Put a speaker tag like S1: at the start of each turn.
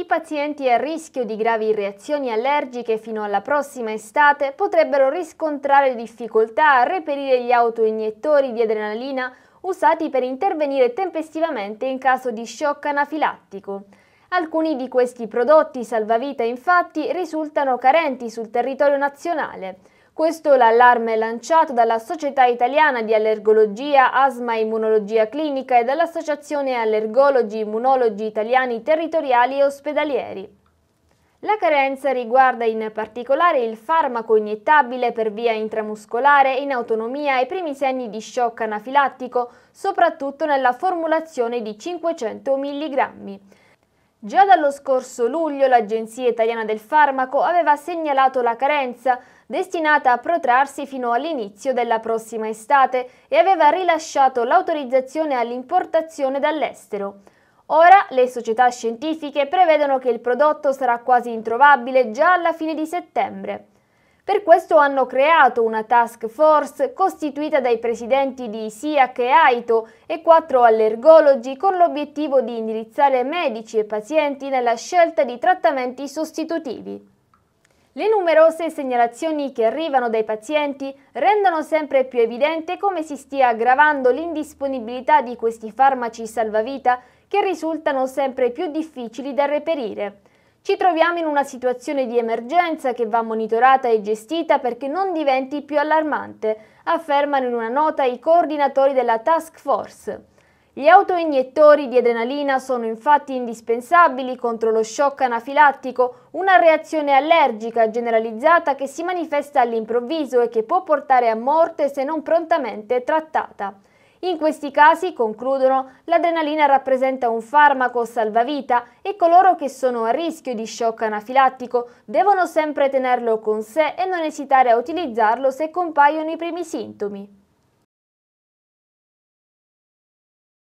S1: I pazienti a rischio di gravi reazioni allergiche fino alla prossima estate potrebbero riscontrare difficoltà a reperire gli autoiniettori di adrenalina usati per intervenire tempestivamente in caso di shock anafilattico. Alcuni di questi prodotti salvavita infatti risultano carenti sul territorio nazionale. Questo l'allarme lanciato dalla Società Italiana di Allergologia, Asma e Immunologia Clinica e dall'Associazione Allergologi Immunologi Italiani Territoriali e Ospedalieri. La carenza riguarda in particolare il farmaco iniettabile per via intramuscolare in autonomia ai primi segni di shock anafilattico, soprattutto nella formulazione di 500 mg. Già dallo scorso luglio l'Agenzia Italiana del Farmaco aveva segnalato la carenza destinata a protrarsi fino all'inizio della prossima estate e aveva rilasciato l'autorizzazione all'importazione dall'estero. Ora le società scientifiche prevedono che il prodotto sarà quasi introvabile già alla fine di settembre. Per questo hanno creato una task force costituita dai presidenti di SIAC e AITO e quattro allergologi con l'obiettivo di indirizzare medici e pazienti nella scelta di trattamenti sostitutivi. Le numerose segnalazioni che arrivano dai pazienti rendono sempre più evidente come si stia aggravando l'indisponibilità di questi farmaci salvavita che risultano sempre più difficili da reperire. Ci troviamo in una situazione di emergenza che va monitorata e gestita perché non diventi più allarmante, affermano in una nota i coordinatori della task force. Gli autoiniettori di adrenalina sono infatti indispensabili contro lo shock anafilattico, una reazione allergica generalizzata che si manifesta all'improvviso e che può portare a morte se non prontamente trattata. In questi casi, concludono, l'adrenalina rappresenta un farmaco salvavita e coloro che sono a rischio di shock anafilattico devono sempre tenerlo con sé e non esitare a utilizzarlo se compaiono i primi sintomi.